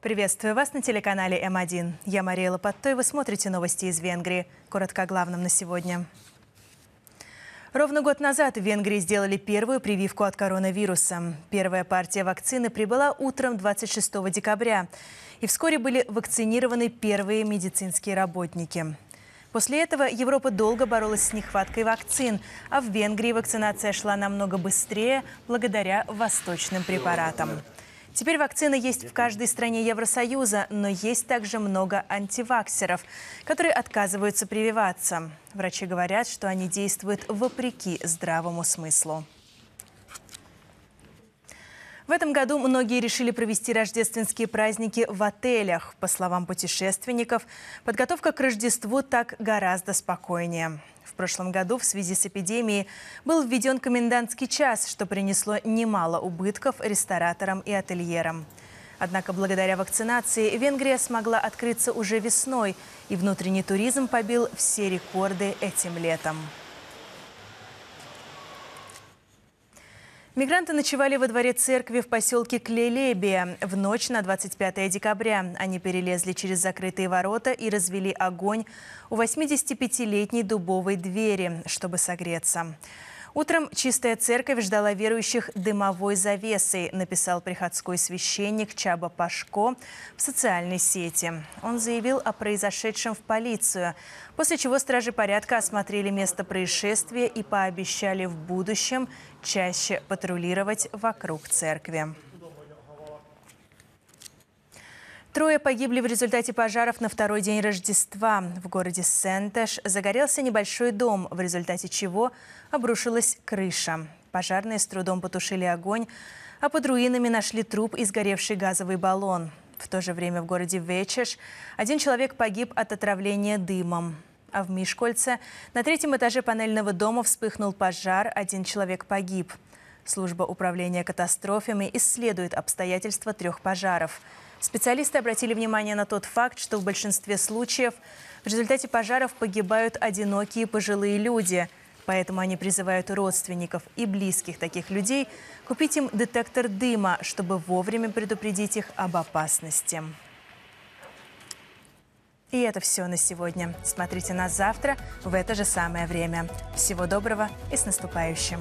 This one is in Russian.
Приветствую вас на телеканале М1. Я Мария Лопатто, и вы смотрите новости из Венгрии. Коротко о главном на сегодня. Ровно год назад в Венгрии сделали первую прививку от коронавируса. Первая партия вакцины прибыла утром 26 декабря. И вскоре были вакцинированы первые медицинские работники. После этого Европа долго боролась с нехваткой вакцин, а в Венгрии вакцинация шла намного быстрее благодаря восточным препаратам. Теперь вакцины есть в каждой стране Евросоюза, но есть также много антиваксеров, которые отказываются прививаться. Врачи говорят, что они действуют вопреки здравому смыслу. В этом году многие решили провести рождественские праздники в отелях. По словам путешественников, подготовка к Рождеству так гораздо спокойнее прошлом году в связи с эпидемией был введен комендантский час, что принесло немало убытков рестораторам и ательерам. Однако благодаря вакцинации Венгрия смогла открыться уже весной, и внутренний туризм побил все рекорды этим летом. Мигранты ночевали во дворе церкви в поселке Клелебия. В ночь на 25 декабря они перелезли через закрытые ворота и развели огонь у 85-летней дубовой двери, чтобы согреться. Утром чистая церковь ждала верующих дымовой завесой, написал приходской священник Чаба Пашко в социальной сети. Он заявил о произошедшем в полицию, после чего стражи порядка осмотрели место происшествия и пообещали в будущем чаще патрулировать вокруг церкви. Трое погибли в результате пожаров на второй день Рождества. В городе Сентеш загорелся небольшой дом, в результате чего обрушилась крыша. Пожарные с трудом потушили огонь, а под руинами нашли труп и сгоревший газовый баллон. В то же время в городе Вечеш один человек погиб от отравления дымом. А в Мишкольце на третьем этаже панельного дома вспыхнул пожар, один человек погиб – Служба управления катастрофами исследует обстоятельства трех пожаров. Специалисты обратили внимание на тот факт, что в большинстве случаев в результате пожаров погибают одинокие пожилые люди. Поэтому они призывают родственников и близких таких людей купить им детектор дыма, чтобы вовремя предупредить их об опасности. И это все на сегодня. Смотрите нас завтра в это же самое время. Всего доброго и с наступающим!